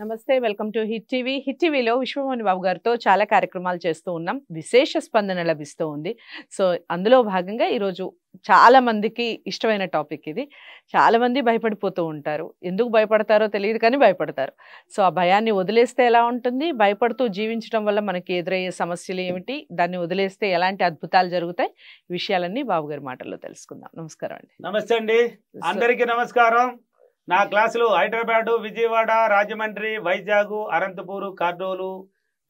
నమస్తే welcome to hit TV hit టీవీలో విశ్వమోని బాబు గారితో చాలా కార్యక్రమాలు చేస్తూ ఉన్నాం విశేష స్పందన లభిస్తూ ఉంది సో అందులో భాగంగా ఈరోజు చాలా మందికి ఇష్టమైన టాపిక్ ఇది చాలామంది భయపడిపోతూ ఉంటారు ఎందుకు భయపడతారో తెలియదు కానీ భయపడతారు సో ఆ భయాన్ని వదిలేస్తే ఎలా ఉంటుంది భయపడుతూ జీవించడం వల్ల మనకి ఎదురయ్యే సమస్యలు ఏమిటి దాన్ని వదిలేస్తే ఎలాంటి అద్భుతాలు జరుగుతాయి విషయాలన్నీ బాబు గారి మాటల్లో తెలుసుకుందాం నమస్కారం అండి నమస్తే అండి అందరికీ నమస్కారం నా క్లాసులు హైదరాబాద్ విజయవాడ రాజమండ్రి వైజాగ్ అనంతపూరు కర్నూలు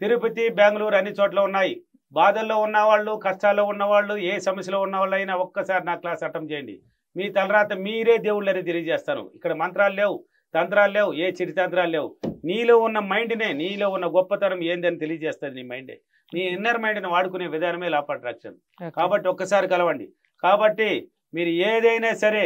తిరుపతి బెంగళూరు అన్ని చోట్ల ఉన్నాయి బాధల్లో ఉన్నవాళ్ళు కష్టాల్లో ఉన్నవాళ్ళు ఏ సమస్యలో ఉన్నవాళ్ళు అయినా ఒక్కసారి నా క్లాస్ అటెంప్ట్ చేయండి మీ తలరాత మీరే దేవుళ్ళని తెలియజేస్తాను ఇక్కడ మంత్రాలు లేవు తంత్రాలు లేవు ఏ చిరితంత్రాలు లేవు నీలో ఉన్న మైండ్నే నీలో ఉన్న గొప్పతనం ఏందని తెలియజేస్తుంది నీ మైండే నీ ఇన్నర్ మైండ్ని వాడుకునే విధానమే లాప్ అట్రాక్షన్ కాబట్టి ఒక్కసారి కలవండి కాబట్టి మీరు ఏదైనా సరే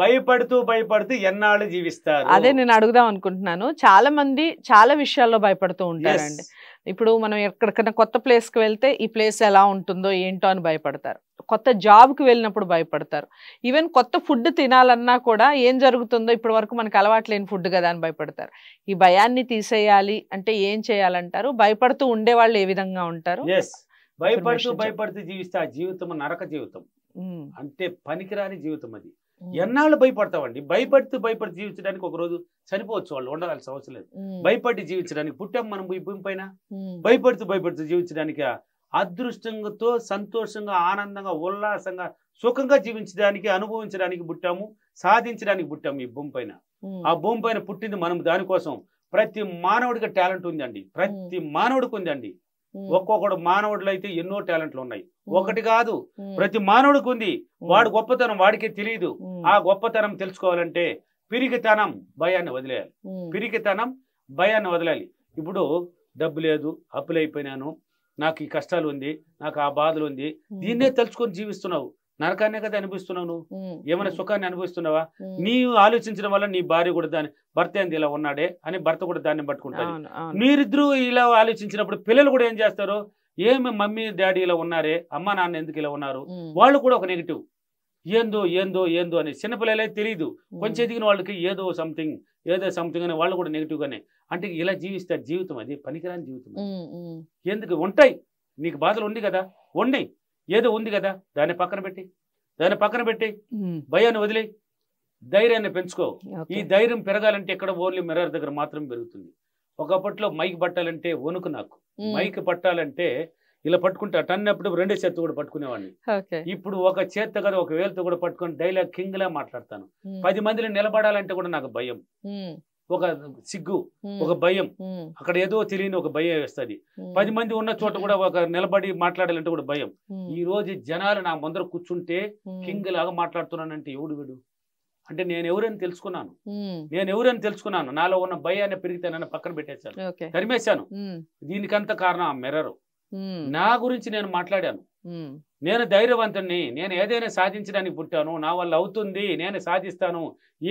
భయపడుతూ భయపడుతూ ఎన్నాళ్ళు జీవిస్తారు అదే నేను అడుగుదాం అనుకుంటున్నాను చాలా మంది చాలా విషయాల్లో భయపడుతూ ఉంటారండి ఇప్పుడు మనం ఎక్కడికైనా కొత్త ప్లేస్కి వెళ్తే ఈ ప్లేస్ ఎలా ఉంటుందో ఏంటో అని భయపడతారు కొత్త జాబ్కి వెళ్ళినప్పుడు భయపడతారు ఈవెన్ కొత్త ఫుడ్ తినాలన్నా కూడా ఏం జరుగుతుందో ఇప్పటి వరకు మనకు అలవాటు లేని ఫుడ్ కదా అని భయపడతారు ఈ భయాన్ని తీసేయాలి అంటే ఏం చేయాలంటారు భయపడుతూ ఉండేవాళ్ళు ఏ విధంగా ఉంటారు భయపడుతూ భయపడుతూ జీవిస్తే ఆ జీవితం నరక జీవితం అంటే పనికిరాని జీవితం అది ఎన్నాళ్ళు భయపడతామండి భయపడితే భయపడి జీవించడానికి ఒక రోజు చనిపోవచ్చు వాళ్ళు ఉండవలసిన అవసరం లేదు భయపడి జీవించడానికి పుట్టాం మనం ఈ భూమి పైన భయపడుతూ భయపడుతూ జీవించడానికి అదృష్టంతో సంతోషంగా ఆనందంగా ఉల్లాసంగా సుఖంగా జీవించడానికి అనుభవించడానికి పుట్టాము సాధించడానికి పుట్టాము ఈ భూమి పైన ఆ భూమి పైన పుట్టింది మనం దానికోసం ప్రతి మానవుడికి టాలెంట్ ఉందండి ప్రతి మానవుడికి ఉందండి ఒక్కొక్కడు మానవుడు అయితే ఎన్నో టాలెంట్లు ఉన్నాయి ఒకటి కాదు ప్రతి మానవుడికి ఉంది వాడు గొప్పతనం వాడికే తెలియదు ఆ గొప్పతనం తెలుసుకోవాలంటే పిరికితనం భయాన్ని వదిలేయాలి పిరికితనం భయాన్ని వదలాలి ఇప్పుడు డబ్బు లేదు అప్పులైపోయినాను నాకు ఈ కష్టాలు ఉంది నాకు ఆ బాధలు ఉంది దీన్నే తలుచుకొని జీవిస్తున్నావు నరకాన్నే కదా అనిపిస్తున్నావు నువ్వు ఏమైనా సుఖాన్ని అనుభవిస్తున్నావా నీవు ఆలోచించడం వల్ల నీ భార్య కూడా దాని భర్త ఏంది ఇలా ఉన్నాడే అని భర్త కూడా దాన్ని పట్టుకుంటాడు మీరిద్దరూ ఇలా ఆలోచించినప్పుడు పిల్లలు కూడా ఏం చేస్తారు ఏమి మమ్మీ డాడీ ఇలా ఉన్నారే అమ్మ నాన్న ఎందుకు ఇలా ఉన్నారు వాళ్ళు కూడా ఒక నెగిటివ్ ఏందో ఏందో ఏందో అని చిన్నపిల్లలే తెలియదు కొంచెం ఎదిగిన వాళ్ళకి ఏదో సంథింగ్ ఏదో సంథింగ్ అని వాళ్ళు కూడా గానే అంటే ఇలా జీవిస్తారు జీవితం అది పనికిరాని జీవితం ఎందుకు ఉంటాయి నీకు బాధలు ఉంది కదా ఉన్నాయి ఏదో ఉంది కదా దాన్ని పక్కన పెట్టి దాన్ని పక్కన పెట్టి భయాన్ని వదిలే ధైర్యాన్ని పెంచుకో ఈ ధైర్యం పెరగాలంటే ఇక్కడ ఓన్లీ మిర్రర్ దగ్గర మాత్రం పెరుగుతుంది ఒకప్పట్లో మైక్ పట్టాలంటే వణుకు నాకు మైక్ పట్టాలంటే ఇలా పట్టుకుంటే అటన్నప్పుడు రెండో చేత్తో కూడా పట్టుకునేవాడిని ఇప్పుడు ఒక చేత్తో కదా ఒక వేలతో కూడా పట్టుకొని డైలాగ్ కింగ్ లా మాట్లాడతాను పది మందిని నిలబడాలంటే కూడా నాకు భయం ఒక సిగ్గు ఒక భయం అక్కడ ఏదో తెలియని ఒక భయం వేస్తుంది పది మంది ఉన్న చోట కూడా ఒక నిలబడి మాట్లాడాలంటే కూడా భయం ఈ రోజు జనాలు నా ముందర కూర్చుంటే కింగ్ లాగా మాట్లాడుతున్నానంటే ఎవడు వీడు అంటే నేను ఎవరని తెలుసుకున్నాను నేను ఎవరని తెలుసుకున్నాను నాలో ఉన్న భయాన్ని పెరిగితే నన్ను పక్కన పెట్టేశాను తరిమేశాను దీనికంత కారణం ఆ మెర్రరు నా గురించి నేను మాట్లాడాను నేను ధైర్యవంతుణ్ణి నేను ఏదైనా సాధించడానికి పుట్టాను నా వల్ల అవుతుంది నేను సాధిస్తాను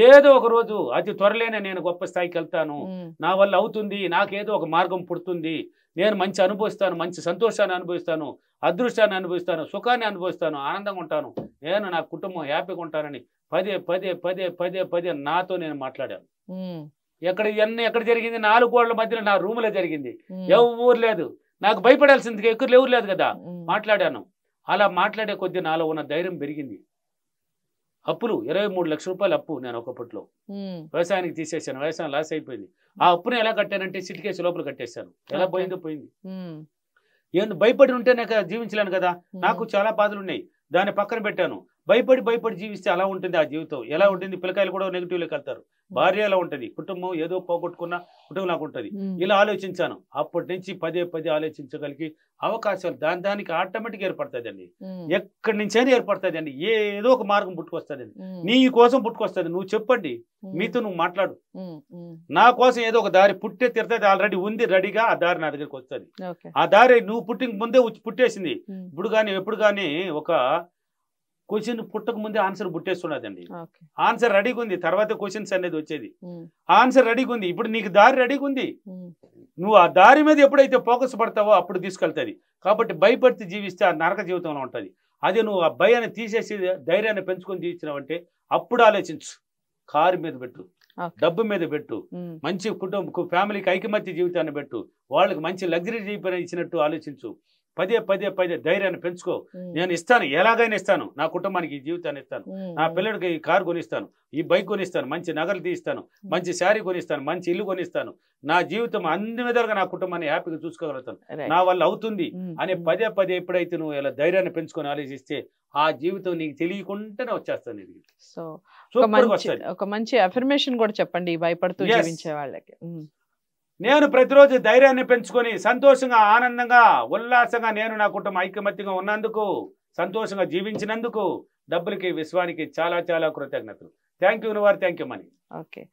ఏదో ఒక రోజు అతి త్వరలోనే నేను గొప్ప స్థాయికి వెళ్తాను నా వల్ల అవుతుంది నాకేదో ఒక మార్గం పుడుతుంది నేను మంచి అనుభవిస్తాను మంచి సంతోషాన్ని అనుభవిస్తాను అదృష్టాన్ని అనుభవిస్తాను సుఖాన్ని అనుభవిస్తాను ఆనందంగా ఉంటాను నేను నా కుటుంబం హ్యాపీగా ఉంటానని పదే పదే పదే పదే పదే నాతో నేను మాట్లాడాను ఎక్కడ ఇవన్నీ ఎక్కడ జరిగింది నాలుగు గోడల మధ్యలో నా లో జరిగింది ఎవరు లేదు నాకు భయపడాల్సింది ఎక్కువ ఎవరు లేదు కదా మాట్లాడాను అలా మాట్లాడే కొద్ది నాలో ఉన్న ధైర్యం పెరిగింది అప్పులు ఇరవై మూడు లక్షల రూపాయలు అప్పు నేను ఒకప్పట్లో వ్యవసాయానికి తీసేసాను వ్యవసాయం లాస్ అయిపోయింది ఆ అప్పును ఎలా కట్టానంటే సిటికేసి లోపల కట్టేశాను ఎలా పోయిందో పోయింది ఏం భయపడి ఉంటే నాకు జీవించలేను కదా నాకు చాలా బాధలు ఉన్నాయి దాన్ని పక్కన పెట్టాను భయపడి భయపడి జీవిస్తే అలా ఉంటుంది ఆ జీవితం ఎలా ఉంటుంది పిల్లకాయలు కూడా లెక్క వెళ్తారు hmm. భార్య ఎలా ఉంటుంది కుటుంబం ఏదో పోగొట్టుకున్న కుటుంబం నాకు ఉంటుంది hmm. ఇలా ఆలోచించాను అప్పటి నుంచి పదే పదే ఆలోచించగలిగి అవకాశాలు దాని దానికి ఆటోమేటిక్ ఏర్పడుతుందండి hmm. ఎక్కడి నుంచైనా అండి ఏదో ఒక మార్గం పుట్టుకొస్తుందండి నీ కోసం పుట్టుకొస్తుంది నువ్వు చెప్పండి మీతో నువ్వు మాట్లాడు నా కోసం ఏదో ఒక దారి పుట్టే తిరుతుంది ఆల్రెడీ ఉంది రెడీగా ఆ దారి నా దగ్గరికి వస్తుంది ఆ దారి నువ్వు పుట్టిన ముందే పుట్టేసింది ఇప్పుడు కానీ ఎప్పుడు కానీ ఒక క్వశ్చన్ పుట్టక ముందే ఆన్సర్ పుట్టేస్తున్నదండి ఆన్సర్ రెడీగా ఉంది తర్వాత క్వశ్చన్స్ అనేది వచ్చేది ఆన్సర్ రెడీగా ఉంది ఇప్పుడు నీకు దారి రెడీగా ఉంది నువ్వు ఆ దారి మీద ఎప్పుడైతే ఫోకస్ పడతావో అప్పుడు తీసుకెళ్తుంది కాబట్టి భయపడితే జీవిస్తే ఆ నరక జీవితంలో ఉంటుంది అదే నువ్వు ఆ భయాన్ని తీసేసి ధైర్యాన్ని పెంచుకొని తీసినావంటే అప్పుడు ఆలోచించు కారు మీద పెట్టు డబ్బు మీద పెట్టు మంచి కుటుంబ ఫ్యామిలీకి ఐకమత్య జీవితాన్ని పెట్టు వాళ్ళకి మంచి లగ్జరీ జీవితాన్ని ఇచ్చినట్టు ఆలోచించు పదే పదే పదే ధైర్యాన్ని పెంచుకో నేను ఇస్తాను ఎలాగైనా ఇస్తాను నా కుటుంబానికి ఈ జీవితాన్ని ఇస్తాను నా పిల్లడికి ఈ కారు కొనిస్తాను ఈ బైక్ కొనిస్తాను మంచి నగలు తీస్తాను మంచి శారీ కొనిస్తాను మంచి ఇల్లు కొనిస్తాను నా జీవితం అన్ని విధాలుగా నా కుటుంబాన్ని హ్యాపీగా చూసుకోగలుగుతాను నా వల్ల అవుతుంది అని పదే పదే ఎప్పుడైతే నువ్వు ఇలా ధైర్యాన్ని పెంచుకొని ఆలోచిస్తే ఆ జీవితం నీకు తెలియకుండానే వచ్చేస్తాను సో ఒక మంచి అఫర్మేషన్ కూడా చెప్పండి భయపడుతూ జీవించే వాళ్ళకి నేను ప్రతిరోజు ధైర్యాన్ని పెంచుకొని సంతోషంగా ఆనందంగా ఉల్లాసంగా నేను నా కుటుంబం ఐకమత్యంగా ఉన్నందుకు సంతోషంగా జీవించినందుకు డబ్బులకి విశ్వానికి చాలా చాలా కృతజ్ఞతలు thank you your thank you money okay